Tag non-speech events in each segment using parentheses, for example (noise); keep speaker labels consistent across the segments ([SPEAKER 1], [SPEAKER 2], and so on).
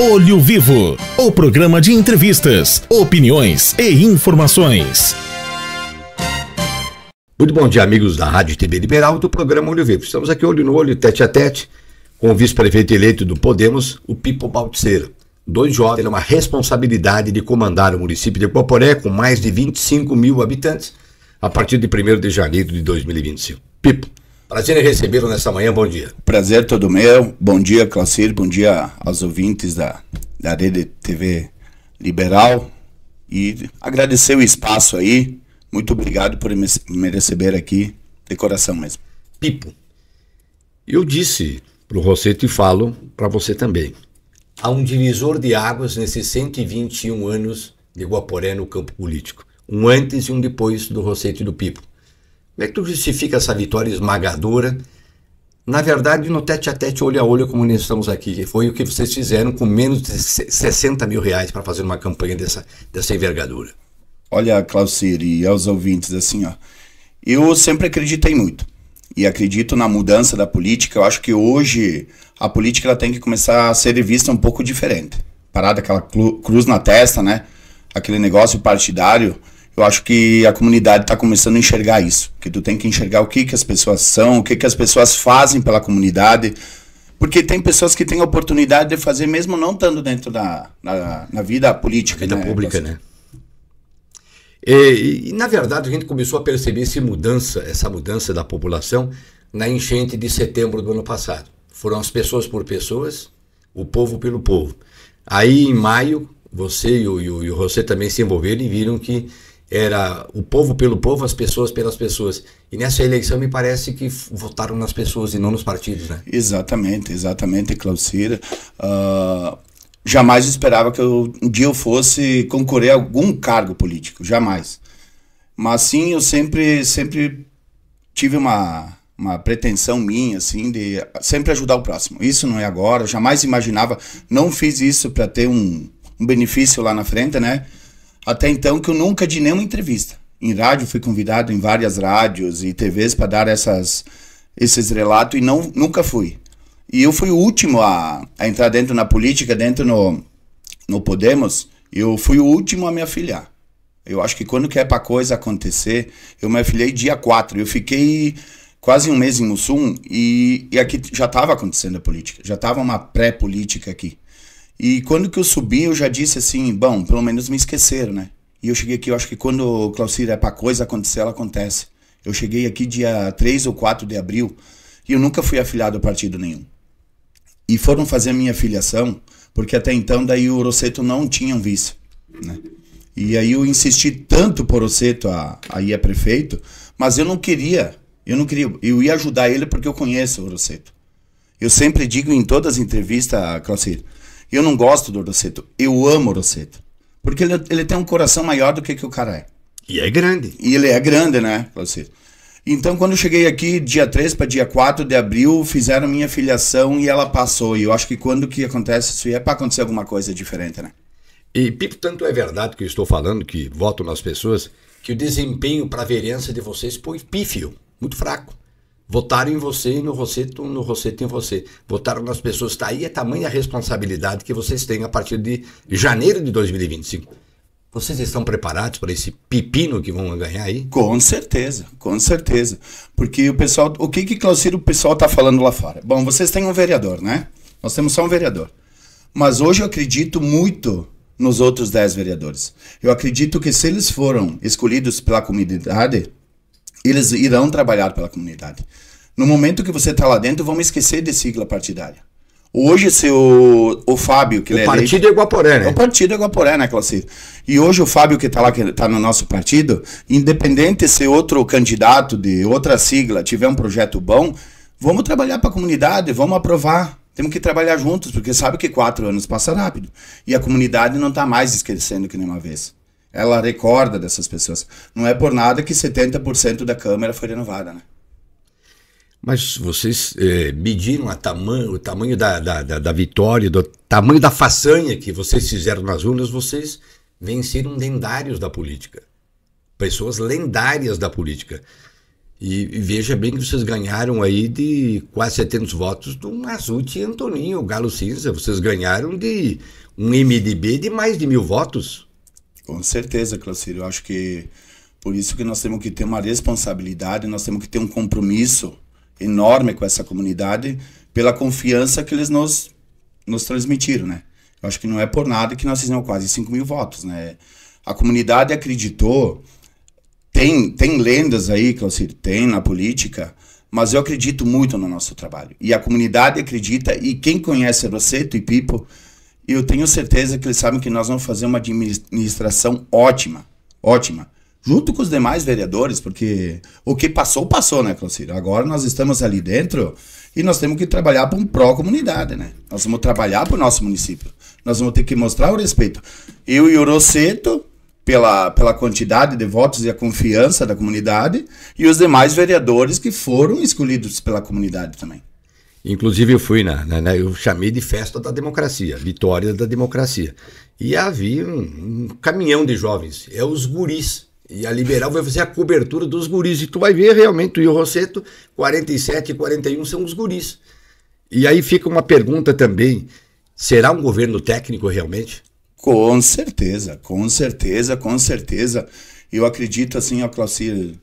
[SPEAKER 1] Olho Vivo, o programa de entrevistas, opiniões e informações. Muito bom dia, amigos da Rádio TV Liberal do programa Olho Vivo. Estamos aqui olho no olho, tete a tete, com o vice-prefeito eleito do Podemos, o Pipo Baltzeiro. Dois jovens têm uma responsabilidade de comandar o município de Poporé, com mais de 25 mil habitantes, a partir de 1 de janeiro de 2025. Pipo, Prazer em recebê-lo nessa manhã, bom dia. Prazer todo meu, bom dia Clacir, bom
[SPEAKER 2] dia aos ouvintes da, da Rede TV Liberal e agradecer o espaço aí, muito obrigado por me, me receber aqui, de coração
[SPEAKER 1] mesmo. Pipo, eu disse para o Rosseto e falo para você também, há um divisor de águas nesses 121 anos de Guaporé no campo político, um antes e um depois do Rosseto e do Pipo. Como é que tu justifica essa vitória esmagadora? Na verdade, no tete a tete, olho a olho, como nós estamos aqui. Foi o que vocês fizeram com menos de 60 mil reais para fazer uma campanha dessa, dessa envergadura.
[SPEAKER 2] Olha, Claucir, e aos ouvintes, assim, ó. Eu sempre acreditei muito. E acredito na mudança da política. Eu acho que hoje a política ela tem que começar a ser vista um pouco diferente. Parada aquela cruz na testa, né? Aquele negócio partidário eu acho que a comunidade está começando a enxergar isso. Que tu tem que enxergar o que, que as pessoas são, o que, que as pessoas fazem pela comunidade. Porque tem pessoas que têm a oportunidade
[SPEAKER 1] de fazer, mesmo não estando dentro da na, na vida política. Vida né? pública, então, né? É, e, e, na verdade, a gente começou a perceber essa mudança, essa mudança da população na enchente de setembro do ano passado. Foram as pessoas por pessoas, o povo pelo povo. Aí, em maio, você e o, e o, e o José também se envolveram e viram que era o povo pelo povo, as pessoas pelas pessoas. E nessa eleição me parece que votaram nas pessoas e não nos partidos, né? Exatamente, exatamente, clausira
[SPEAKER 2] Uh, ah, jamais esperava que eu, um dia eu fosse concorrer a algum cargo político, jamais. Mas sim, eu sempre, sempre tive uma, uma pretensão minha, assim, de sempre ajudar o próximo. Isso não é agora, eu jamais imaginava, não fiz isso para ter um, um benefício lá na frente, né? Até então que eu nunca de nenhuma entrevista. Em rádio fui convidado em várias rádios e TVs para dar essas esses relatos e não nunca fui. E eu fui o último a, a entrar dentro na política, dentro no no Podemos, eu fui o último a me afiliar. Eu acho que quando que é para coisa acontecer, eu me afiliei dia 4. Eu fiquei quase um mês em Mussum e, e aqui já estava acontecendo a política, já estava uma pré-política aqui. E quando que eu subi, eu já disse assim, bom, pelo menos me esqueceram, né? E eu cheguei aqui, eu acho que quando, Claucira, é pra coisa acontecer, ela acontece. Eu cheguei aqui dia 3 ou 4 de abril e eu nunca fui afiliado a partido nenhum. E foram fazer a minha filiação, porque até então daí o Rosseto não tinha um vice, né? E aí eu insisti tanto por Rosseto a, a ir a prefeito, mas eu não queria, eu não queria, eu ia ajudar ele porque eu conheço o Rosseto. Eu sempre digo em todas as entrevistas, Claucira, eu não gosto do Oroceto. Eu amo Oroceto. Porque ele, ele tem um coração maior do que, que o cara é. E é grande. E ele é grande, né, Oroceto? Então, quando eu cheguei aqui, dia 3 para dia 4 de abril, fizeram minha filiação e ela passou. E eu acho que quando que
[SPEAKER 1] acontece isso é para acontecer alguma coisa diferente, né? E, Pipo, tanto é verdade que eu estou falando, que voto nas pessoas, que o desempenho para a vereança de vocês foi pífio, muito fraco. Votaram em você e no Rosseto, no Rosseto em você. Votaram nas pessoas. Está aí é a tamanha responsabilidade que vocês têm a partir de janeiro de 2025. Vocês estão preparados para esse pepino que vão ganhar aí? Com certeza, com certeza. Porque o
[SPEAKER 2] pessoal, o que que Clauciro, o pessoal está falando lá fora? Bom, vocês têm um vereador, né? Nós temos só um vereador. Mas hoje eu acredito muito nos outros 10 vereadores. Eu acredito que se eles foram escolhidos pela comunidade, eles irão trabalhar pela comunidade. No momento que você está lá dentro, vamos esquecer de sigla partidária. Hoje, se o, o Fábio, que o ele é partido é, eleito, né? é Guaporé, né? O partido é Guaporé, né, Claucir? E hoje o Fábio, que está lá, que está no nosso partido, independente se outro candidato de outra sigla tiver um projeto bom, vamos trabalhar para a comunidade, vamos aprovar. Temos que trabalhar juntos, porque sabe que quatro anos passa rápido. E a comunidade não está mais esquecendo que nem uma vez ela recorda dessas pessoas. Não é por nada que 70% da Câmara foi renovada, né?
[SPEAKER 1] Mas vocês eh, mediram tamanho, o tamanho da, da, da, da, vitória, do tamanho da façanha que vocês fizeram nas urnas, vocês venceram lendários da política. Pessoas lendárias da política. E, e veja bem que vocês ganharam aí de quase 700 votos do Mazuti e Antoninho, Galo Cinza. Vocês ganharam de um MDB de mais de mil votos. Com certeza,
[SPEAKER 2] Claucírio. Eu acho que por isso que nós temos que ter uma responsabilidade, nós temos que ter um compromisso enorme com essa comunidade pela confiança que eles nos, nos transmitiram, né? Eu acho que não é por nada que nós fizemos quase 5 mil votos, né? A comunidade acreditou, tem, tem lendas aí, Claucírio, tem na política, mas eu acredito muito no nosso trabalho. E a comunidade acredita, e quem conhece Roseto e Pipo e Eu tenho certeza que eles sabem que nós vamos fazer uma administração ótima, ótima, junto com os demais vereadores, porque o que passou, passou, né, Clociro? Agora nós estamos ali dentro e nós temos que trabalhar para um pró-comunidade, né? Nós vamos trabalhar para o nosso município. Nós vamos ter que mostrar o respeito. Eu e o Roseto, pela, pela quantidade de votos e a confiança da comunidade, e os demais vereadores que foram escolhidos pela comunidade também.
[SPEAKER 1] Inclusive eu fui na, na, na, eu chamei de festa da democracia, vitória da democracia. E havia um, um caminhão de jovens, é os guris. E a Liberal vai fazer a cobertura dos guris. E tu vai ver realmente, tu e o Rosseto, 47 e 41 são os guris. E aí fica uma pergunta também: será um governo técnico realmente? Com certeza, com certeza, com
[SPEAKER 2] certeza. Eu acredito assim, a classe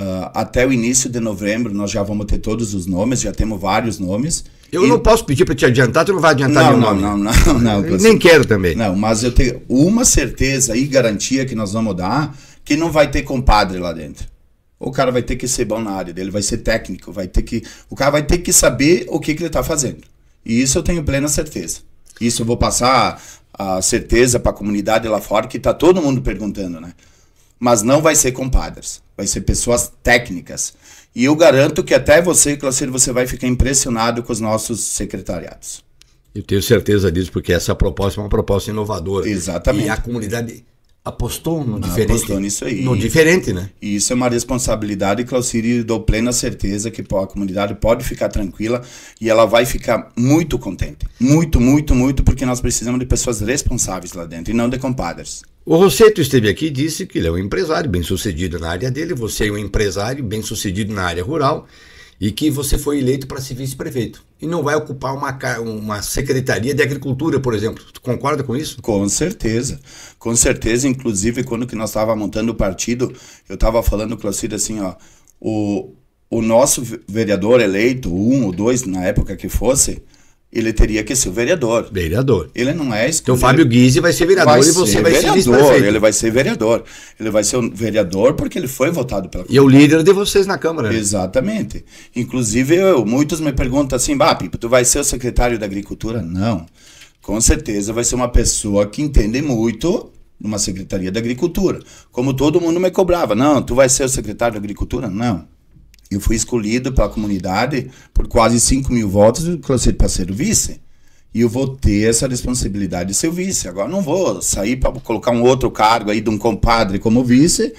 [SPEAKER 2] Uh, até o início de novembro nós já vamos ter todos os nomes, já temos vários nomes. Eu e... não posso pedir para te adiantar, tu não vai adiantar não, nenhum não, nome. Não, não, não, não Nem quero também. Não, mas eu tenho uma certeza e garantia que nós vamos dar que não vai ter compadre lá dentro. O cara vai ter que ser bom na área dele, vai ser técnico, vai ter que. O cara vai ter que saber o que, que ele está fazendo. E isso eu tenho plena certeza. Isso eu vou passar a certeza para a comunidade lá fora, que está todo mundo perguntando, né? mas não vai ser compadres, vai ser pessoas técnicas. E eu garanto que até você, classeiro, você vai ficar impressionado com os nossos secretariados.
[SPEAKER 1] Eu tenho certeza disso, porque essa proposta é uma proposta inovadora. Exatamente. E a
[SPEAKER 2] comunidade
[SPEAKER 1] apostou no diferente.
[SPEAKER 2] Apostou nisso aí. No diferente, né? E isso é uma responsabilidade, Clauciri, dou plena certeza que a comunidade pode ficar tranquila e ela vai ficar muito contente. Muito, muito,
[SPEAKER 1] muito, porque nós precisamos de pessoas responsáveis lá dentro e não de compadres. O Rosseto esteve aqui e disse que ele é um empresário bem sucedido na área dele, você é um empresário bem sucedido na área rural e que você foi eleito para ser vice-prefeito. E não vai ocupar uma, uma secretaria de agricultura, por exemplo. Tu concorda com isso? Com certeza. Com certeza. Inclusive, quando que nós
[SPEAKER 2] estávamos montando o partido, eu estava falando com o Ciro assim, ó. O, o nosso vereador eleito, um ou dois, na época que fosse, ele teria que ser vereador. Vereador. Ele não é então, escolhido. Então Fábio Guise vai ser vereador vai e você ser vai vereador, ser vereador. Ele vai ser vereador. Ele vai ser um vereador porque ele foi votado pela E é o líder de vocês na Câmara. Né? Exatamente. Inclusive, eu, muitos me perguntam assim, Bapi, tu vai ser o secretário da Agricultura? Não. Com certeza vai ser uma pessoa que entende muito numa Secretaria da Agricultura. Como todo mundo me cobrava, não, tu vai ser o secretário da Agricultura? Não. Eu fui escolhido pela comunidade por quase 5 mil votos para ser vice. E eu vou ter essa responsabilidade de ser vice. Agora não vou sair para colocar um outro cargo aí de um compadre
[SPEAKER 1] como vice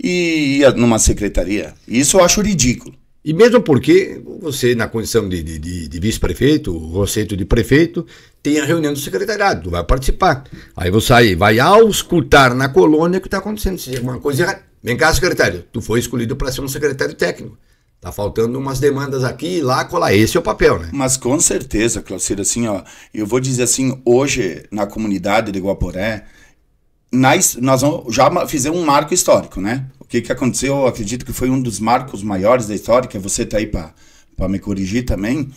[SPEAKER 1] e ir numa secretaria. Isso eu acho ridículo. E mesmo porque você, na condição de, de, de vice-prefeito, o conceito de prefeito, tem a reunião do secretariado, vai participar. Aí você vai auscultar na colônia o que está acontecendo. Se alguma coisa errada. Vem cá, secretário, tu foi escolhido para ser um secretário técnico. Tá faltando umas demandas aqui e lá, colar. Esse é o papel, né? Mas com certeza, Claucira, assim, ó, eu vou dizer
[SPEAKER 2] assim, hoje, na comunidade de Guaporé, nós, nós já fizemos um marco histórico, né? O que, que aconteceu, eu acredito que foi um dos marcos maiores da história, que você tá aí para me corrigir também.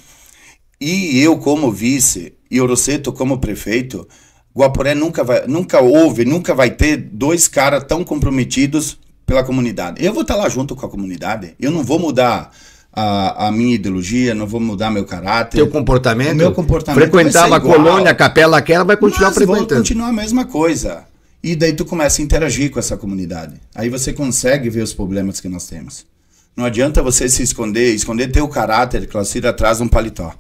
[SPEAKER 2] E eu, como vice, e Oroceto como prefeito, Guaporé nunca, vai, nunca houve, nunca vai ter dois caras tão comprometidos pela comunidade. Eu vou estar tá lá junto com a comunidade. Eu não vou mudar a, a, minha ideologia, não vou mudar meu caráter. Teu comportamento? O meu comportamento. Frequentava a colônia, a capela aquela, vai continuar mas frequentando. Vou continuar a mesma coisa. E daí tu começa a interagir com essa comunidade. Aí você consegue ver os problemas que nós temos. Não adianta você se esconder,
[SPEAKER 1] esconder teu caráter,
[SPEAKER 2] classificar atrás de um paletó.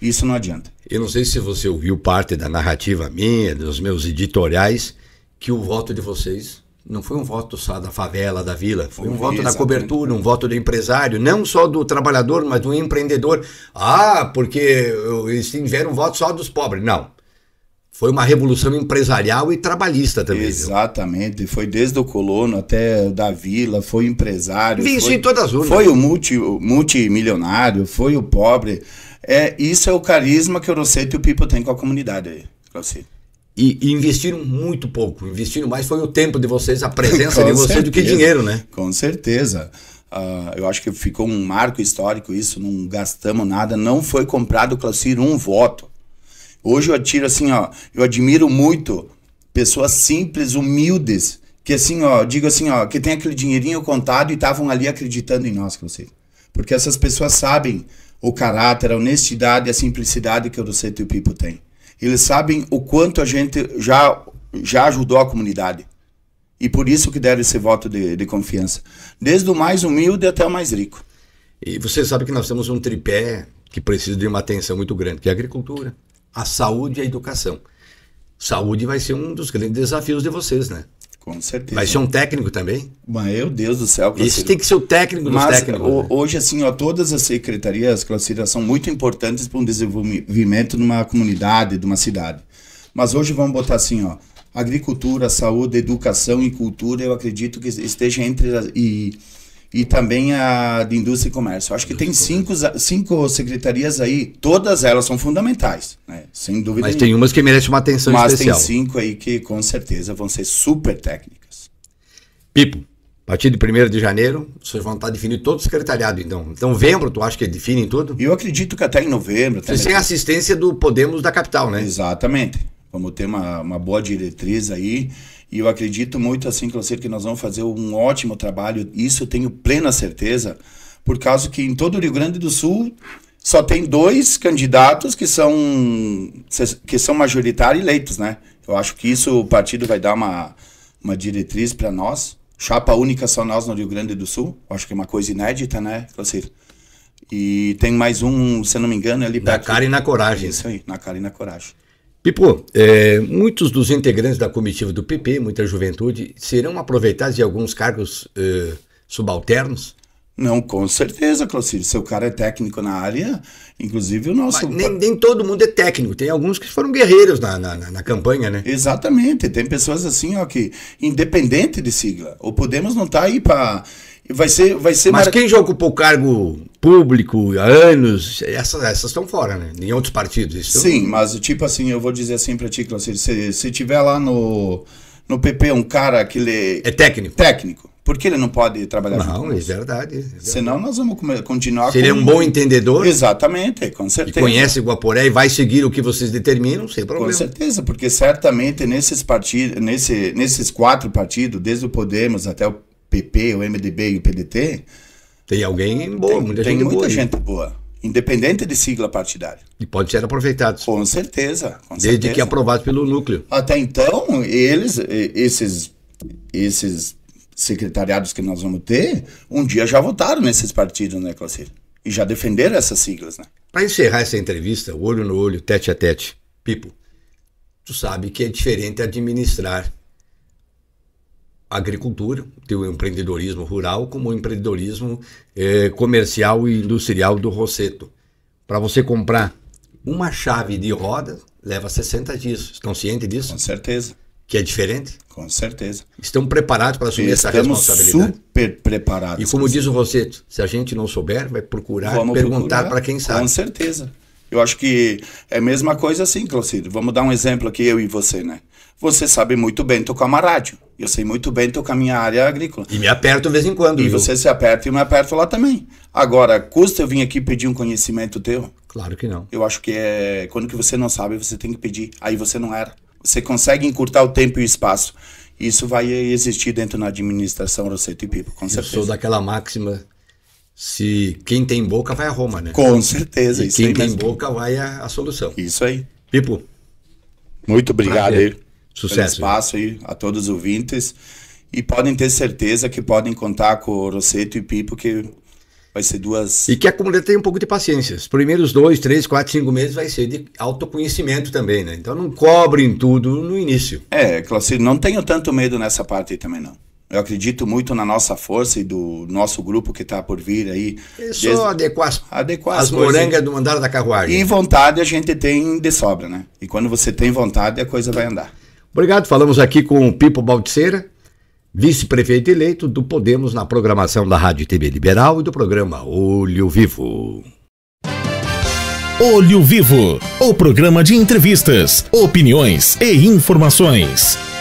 [SPEAKER 1] Isso não adianta. Eu não sei se você ouviu parte da narrativa minha, dos meus editoriais, que o voto de vocês não foi um voto só da favela, da vila, foi um Sim, voto exatamente. da cobertura, um voto do empresário, não só do trabalhador, mas do empreendedor. Ah, porque eles tiveram um voto só dos pobres. Não. Foi uma revolução empresarial e trabalhista também. Exatamente, viu? foi desde o
[SPEAKER 2] colono até da vila, foi empresário. Vi isso foi, em todas as urnas. Foi o multi, multimilionário, foi o pobre. É, isso é o carisma que o Rossetti e o Pipo tem com a comunidade
[SPEAKER 1] aí, Rossetti. E, e, investiram muito pouco. Investiram mais foi o tempo de vocês, a presença (laughs) de vocês certeza. do que dinheiro, né?
[SPEAKER 2] Com certeza. Uh, eu acho que ficou um marco histórico isso, não gastamos nada, não foi comprado o Classir um voto. Hoje eu atiro assim, ó, eu admiro muito pessoas simples, humildes, que assim, ó, digo assim, ó, que tem aquele dinheirinho contado e estavam ali acreditando em nós, Classir. Porque essas pessoas sabem o caráter, a honestidade e a simplicidade que o Roceto e o Pipo tem eles sabem o quanto a gente já, já ajudou a comunidade. E por isso que
[SPEAKER 1] deram esse voto de, de confiança. Desde o mais humilde até o mais rico. E você sabe que nós temos um tripé que precisa de uma atenção muito grande, que é a agricultura, a saúde e a educação. Saúde vai ser um dos grandes desafios de vocês, né? Com certeza. Vai ser um técnico também? Meu Deus do céu. isso tem que ser o técnico dos Mas, técnicos. né? Hoje, assim, ó, todas
[SPEAKER 2] as secretarias, Clacira, são muito importantes para um desenvolvimento de uma comunidade, de uma cidade. Mas hoje vamos botar assim, ó, agricultura, saúde, educação e cultura, eu acredito que esteja entre... As, e, e também a de Indústria e Comércio. Acho que tem cinco, cinco secretarias aí, todas elas são fundamentais, né? sem dúvida. Mas nenhuma.
[SPEAKER 1] tem umas que merecem uma atenção Mas especial. Mas tem cinco aí que com certeza vão ser super técnicas. Pipo, a partir de 1 de janeiro, vocês vão estar definindo todo o secretariado, então. Então, novembro, tu acha que definem tudo? Eu acredito que até em novembro. Vocês têm assistência do Podemos da capital, né?
[SPEAKER 2] Exatamente. Vamos ter uma, uma boa diretriz aí. E eu acredito muito, assim, Clocer, que nós vamos fazer um ótimo trabalho. Isso eu tenho plena certeza, por causa que em todo o Rio Grande do Sul só tem dois candidatos que são, que são majoritários eleitos, né? Eu acho que isso o partido vai dar uma, uma diretriz para nós. Chapa única só nós no Rio Grande do Sul. Acho que é uma coisa inédita, né, Clocer? E tem mais um, se não me engano, é ali Na cara e na coragem. Isso aí, na cara e na coragem.
[SPEAKER 1] Pipo, é, muitos dos integrantes da comitiva do PP, muita juventude, serão aproveitados em alguns cargos é, subalternos? Não, com certeza, Clocir. Seu
[SPEAKER 2] cara é técnico na área, inclusive o nosso. Nem, nem, todo mundo é técnico, tem alguns que foram guerreiros na, na, na, campanha, né? Exatamente, tem pessoas assim, ó, que independente de sigla, o Podemos não tá aí para Vai ser, vai ser Mas mar... quem já ocupou cargo
[SPEAKER 1] público há anos,
[SPEAKER 2] essas, essas estão fora,
[SPEAKER 1] né? Em outros partidos. Isso Sim,
[SPEAKER 2] mas tipo assim, eu vou dizer assim pra ti, Cláudio, se, se tiver lá no, no PP um cara que ele. É técnico. Técnico. Por que ele não pode trabalhar não, junto? Não, é verdade, é verdade. Senão nós vamos continuar Se com... ele é um bom entendedor. Exatamente, com certeza. E conhece
[SPEAKER 1] Guaporé e vai seguir o que vocês determinam, sem problema. Com
[SPEAKER 2] certeza, porque certamente nesses partidos, nesse, nesses quatro partidos, desde o Podemos até o PP, o MDB e o PDT. Tem alguém boa, tem, muita tem gente muita boa. gente boa. Independente de sigla partidária. E pode ser aproveitado Com certeza. Com Desde certeza. que aprovado pelo núcleo. Até então, eles, esses, esses secretariados que nós vamos ter, um dia já votaram nesses partidos, né, Claudir? E
[SPEAKER 1] já defenderam essas siglas, né? Para encerrar essa entrevista, olho no olho, tete a tete, Pipo, tu sabe que é diferente administrar agricultura, teu o empreendedorismo rural, como o empreendedorismo eh, comercial e industrial do Rosseto. Para você comprar uma chave de roda, leva 60 dias. Estão cientes disso? Com certeza. Que é diferente? Com certeza. Estão preparados para assumir Estamos essa responsabilidade? super preparados. E como diz o Rosseto, se a gente não souber, vai procurar Vamos perguntar para quem
[SPEAKER 2] sabe. Com certeza. Eu acho que é a mesma coisa assim, Clocido. Vamos dar um exemplo aqui, eu e você, né? Você sabe muito bem tocar uma rádio. Eu sei muito bem tocar minha área agrícola. E me aperto de vez em quando. E viu? você se aperta e me aperto lá também. Agora, custa eu vir aqui pedir um conhecimento teu?
[SPEAKER 1] Claro que não.
[SPEAKER 2] Eu acho que é. Quando que você não sabe, você tem que pedir. Aí você não era. Você consegue encurtar o tempo e o espaço. Isso vai existir dentro da
[SPEAKER 1] administração Rosseto e Pipo, com certeza. Eu sou daquela máxima se quem tem boca vai a Roma, né? Com certeza. E quem tem mesmo. boca vai a, a, solução. Isso aí. Pipo.
[SPEAKER 2] Muito obrigado aí. Sucesso. espaço aí a todos os ouvintes. E podem
[SPEAKER 1] ter certeza que podem contar com o Rosseto e Pipo, que vai ser duas. E que a comunidade tenha um pouco de paciência. Os primeiros dois, três, quatro, cinco meses vai ser de autoconhecimento também, né? Então não cobrem tudo no início. É, Claudio, não tenho tanto medo nessa parte aí também, não.
[SPEAKER 2] Eu acredito muito na nossa força e do nosso grupo que está por vir aí. E só des...
[SPEAKER 1] adequar, as, adequar as, morangas do andar da carruagem. E
[SPEAKER 2] vontade a gente tem de sobra, né? E quando você
[SPEAKER 1] tem vontade, a coisa vai andar. Obrigado. Falamos aqui com o Pipo Baldiceira, vice-prefeito eleito do Podemos na programação da Rádio TV Liberal e do programa Olho Vivo. Olho Vivo, o programa de entrevistas,
[SPEAKER 2] opiniões e informações.